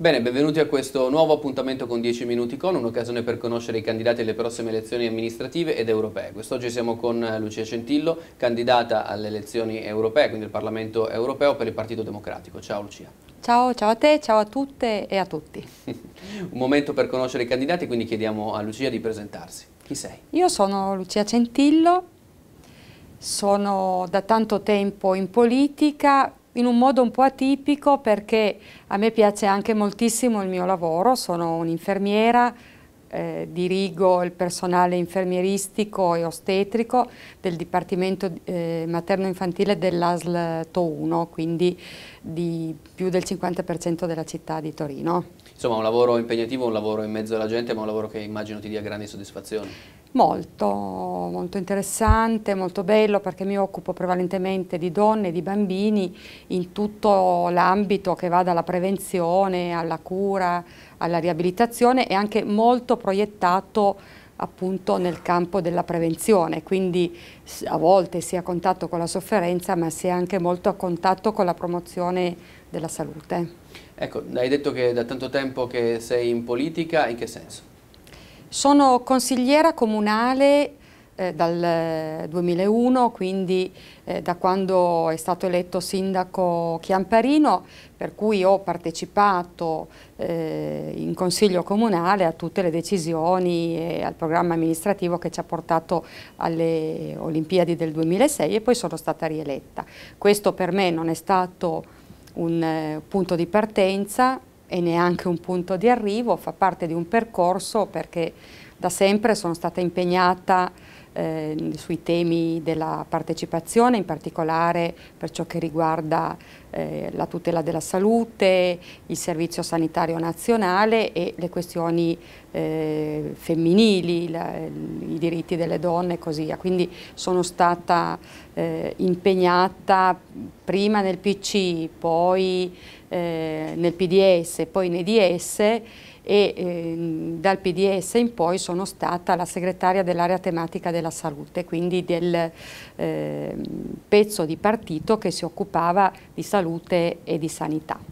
Bene, benvenuti a questo nuovo appuntamento con 10 minuti con, un'occasione per conoscere i candidati alle prossime elezioni amministrative ed europee. Quest'oggi siamo con Lucia Centillo, candidata alle elezioni europee, quindi al Parlamento europeo per il Partito Democratico. Ciao Lucia. Ciao, ciao a te, ciao a tutte e a tutti. Un momento per conoscere i candidati, quindi chiediamo a Lucia di presentarsi. Chi sei? Io sono Lucia Centillo, sono da tanto tempo in politica, in un modo un po' atipico perché a me piace anche moltissimo il mio lavoro, sono un'infermiera, eh, dirigo il personale infermieristico e ostetrico del Dipartimento eh, Materno-Infantile dell'ASL TO1, quindi di più del 50% della città di Torino. Insomma un lavoro impegnativo, un lavoro in mezzo alla gente, ma un lavoro che immagino ti dia grandi soddisfazioni. Molto, molto interessante, molto bello perché mi occupo prevalentemente di donne, e di bambini in tutto l'ambito che va dalla prevenzione alla cura, alla riabilitazione e anche molto proiettato appunto nel campo della prevenzione, quindi a volte si è a contatto con la sofferenza ma si è anche molto a contatto con la promozione della salute. Ecco, hai detto che da tanto tempo che sei in politica, in che senso? Sono consigliera comunale eh, dal 2001, eh, quindi eh, da quando è stato eletto sindaco Chiamparino, per cui ho partecipato eh, in consiglio comunale a tutte le decisioni e al programma amministrativo che ci ha portato alle Olimpiadi del 2006 e poi sono stata rieletta. Questo per me non è stato un eh, punto di partenza, e neanche un punto di arrivo, fa parte di un percorso perché da sempre sono stata impegnata eh, sui temi della partecipazione, in particolare per ciò che riguarda eh, la tutela della salute, il servizio sanitario nazionale e le questioni eh, femminili, la, i diritti delle donne e così via. Quindi sono stata eh, impegnata prima nel PC, poi eh, nel PDS, poi in EDS e eh, dal PDS in poi sono stata la segretaria dell'area tematica della salute, quindi del eh, pezzo di partito che si occupava di salute e di sanità.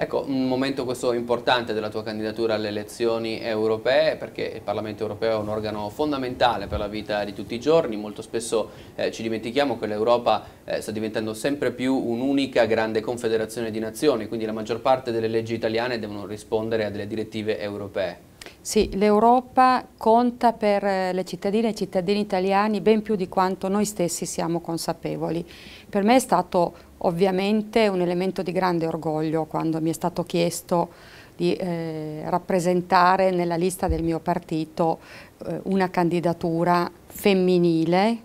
Ecco, un momento questo importante della tua candidatura alle elezioni europee perché il Parlamento europeo è un organo fondamentale per la vita di tutti i giorni, molto spesso eh, ci dimentichiamo che l'Europa eh, sta diventando sempre più un'unica grande confederazione di nazioni, quindi la maggior parte delle leggi italiane devono rispondere a delle direttive europee. Sì, l'Europa conta per eh, le cittadine e i cittadini italiani ben più di quanto noi stessi siamo consapevoli. Per me è stato ovviamente un elemento di grande orgoglio quando mi è stato chiesto di eh, rappresentare nella lista del mio partito eh, una candidatura femminile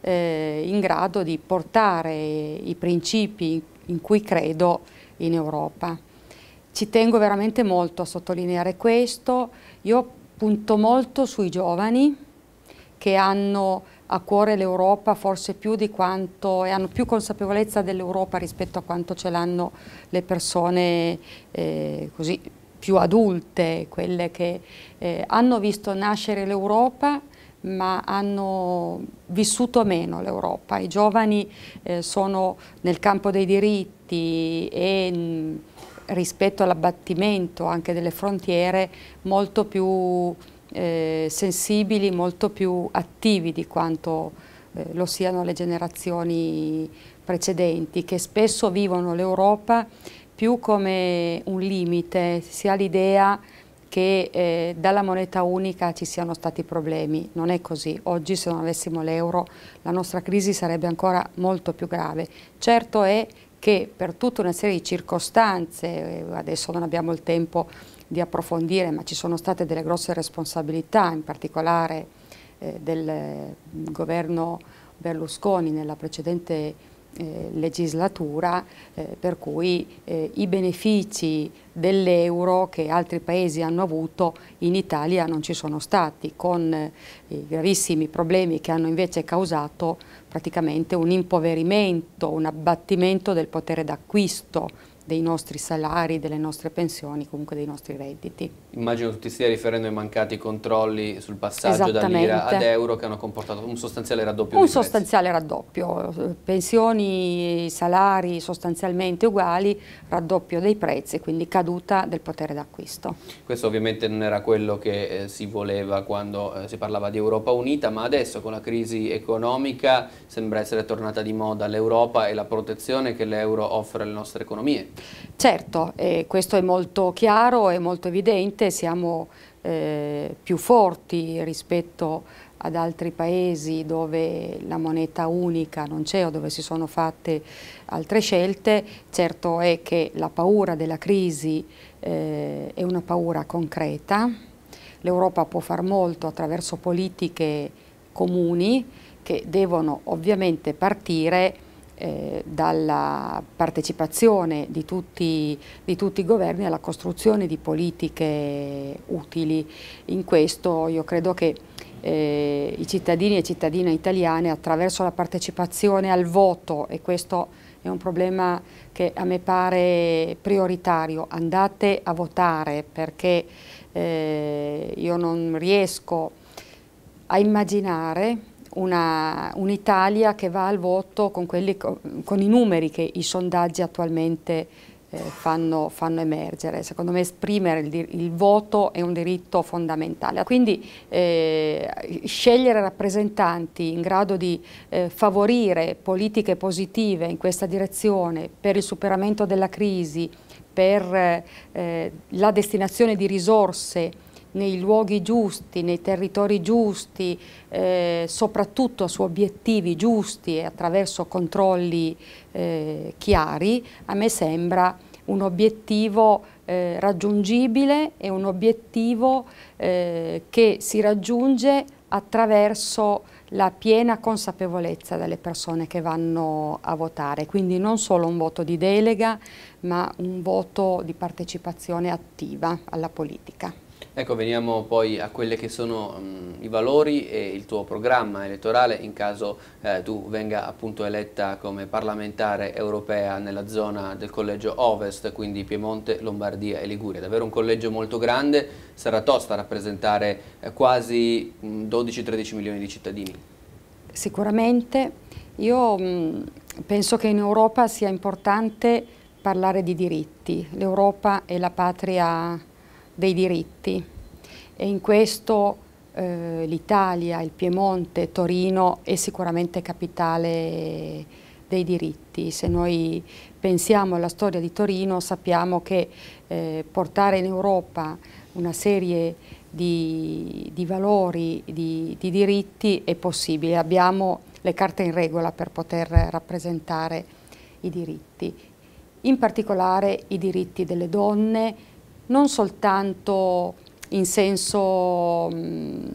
eh, in grado di portare i principi in cui credo in Europa. Ci tengo veramente molto a sottolineare questo. Io punto molto sui giovani che hanno a cuore l'Europa forse più di quanto e hanno più consapevolezza dell'Europa rispetto a quanto ce l'hanno le persone eh, così più adulte, quelle che eh, hanno visto nascere l'Europa ma hanno vissuto meno l'Europa. I giovani eh, sono nel campo dei diritti e mm, rispetto all'abbattimento anche delle frontiere molto più eh, sensibili, molto più attivi di quanto eh, lo siano le generazioni precedenti, che spesso vivono l'Europa più come un limite, si ha l'idea che eh, dalla moneta unica ci siano stati problemi, non è così, oggi se non avessimo l'euro la nostra crisi sarebbe ancora molto più grave, certo è che per tutta una serie di circostanze, eh, adesso non abbiamo il tempo di approfondire, ma ci sono state delle grosse responsabilità, in particolare eh, del mm, governo Berlusconi nella precedente eh, legislatura eh, per cui eh, i benefici dell'euro che altri paesi hanno avuto in Italia non ci sono stati, con eh, i gravissimi problemi che hanno invece causato praticamente un impoverimento, un abbattimento del potere d'acquisto dei nostri salari, delle nostre pensioni, comunque dei nostri redditi. Immagino tu ti stia riferendo ai mancati controlli sul passaggio da lira ad euro che hanno comportato un sostanziale raddoppio. Un sostanziale raddoppio, pensioni, salari sostanzialmente uguali, raddoppio dei prezzi, quindi caduta del potere d'acquisto. Questo ovviamente non era quello che eh, si voleva quando eh, si parlava di Europa Unita, ma adesso con la crisi economica sembra essere tornata di moda l'Europa e la protezione che l'euro offre alle nostre economie. Certo, eh, questo è molto chiaro, è molto evidente, siamo eh, più forti rispetto ad altri paesi dove la moneta unica non c'è o dove si sono fatte altre scelte, certo è che la paura della crisi eh, è una paura concreta, l'Europa può far molto attraverso politiche comuni che devono ovviamente partire eh, dalla partecipazione di tutti, di tutti, i governi alla costruzione di politiche utili. In questo io credo che eh, i cittadini e cittadine italiane attraverso la partecipazione al voto, e questo è un problema che a me pare prioritario, andate a votare perché eh, io non riesco a immaginare un'Italia che va al voto con, quelli, con, i numeri che i sondaggi attualmente eh, fanno, fanno, emergere. Secondo me esprimere il, il, voto è un diritto fondamentale. Quindi eh, scegliere rappresentanti in grado di eh, favorire politiche positive in questa direzione per il superamento della crisi, per eh, la destinazione di risorse nei luoghi giusti, nei territori giusti, eh, soprattutto su obiettivi giusti e attraverso controlli eh, chiari, a me sembra un obiettivo eh, raggiungibile e un obiettivo eh, che si raggiunge attraverso la piena consapevolezza delle persone che vanno a votare, quindi non solo un voto di delega, ma un voto di partecipazione attiva alla politica. Ecco, veniamo poi a quelli che sono mh, mm, i valori e il tuo programma elettorale in caso eh, tu venga appunto eletta come parlamentare europea nella zona del collegio Ovest, quindi Piemonte, Lombardia e Liguria. Davvero un collegio molto grande, sarà tosta rappresentare eh, quasi 12-13 mm, milioni di cittadini. Sicuramente, io mh, mm, penso che in Europa sia importante parlare di diritti. L'Europa è la patria dei diritti e in questo eh, l'Italia, il Piemonte, Torino è sicuramente capitale dei diritti. Se noi pensiamo alla storia di Torino sappiamo che eh, portare in Europa una serie di, di valori, di, di diritti è possibile. Abbiamo le carte in regola per poter rappresentare i diritti, in particolare i diritti delle donne, non soltanto in senso mh, mm,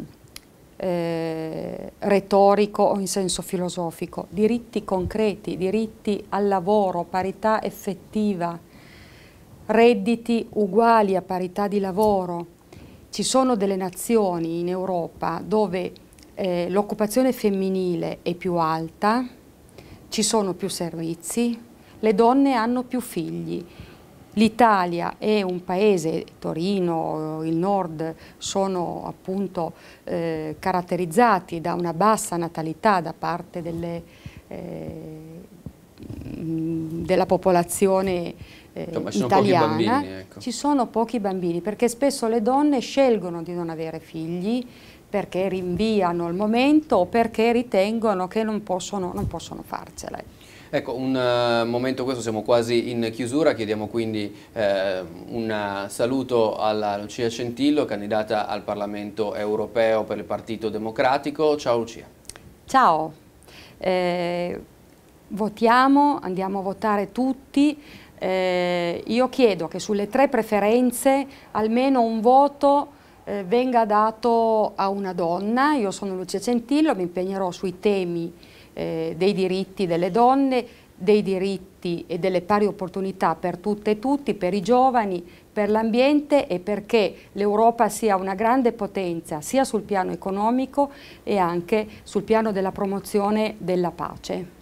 eh, retorico o in senso filosofico, diritti concreti, diritti al lavoro, parità effettiva, redditi uguali a parità di lavoro. Ci sono delle nazioni in Europa dove eh, l'occupazione femminile è più alta, ci sono più servizi, le donne hanno più figli L'Italia è un paese, Torino, il nord, sono appunto eh, caratterizzati da una bassa natalità da parte delle, eh, della popolazione eh, Insomma, ci italiana. Sono bambini, ecco. Ci sono pochi bambini perché spesso le donne scelgono di non avere figli perché rinviano il momento o perché ritengono che non possono, non possono farcela. Ecco, un uh, momento questo, siamo quasi in chiusura, chiediamo quindi eh, un saluto alla Lucia Centillo, candidata al Parlamento europeo per il Partito Democratico. Ciao Lucia. Ciao. Eh, votiamo, andiamo a votare tutti. Eh, io chiedo che sulle tre preferenze almeno un voto eh, venga dato a una donna. Io sono Lucia Centillo, mi impegnerò sui temi eh, dei diritti delle donne, dei diritti e delle pari opportunità per tutte e tutti, per i giovani, per l'ambiente e perché l'Europa sia una grande potenza sia sul piano economico e anche sul piano della promozione della pace.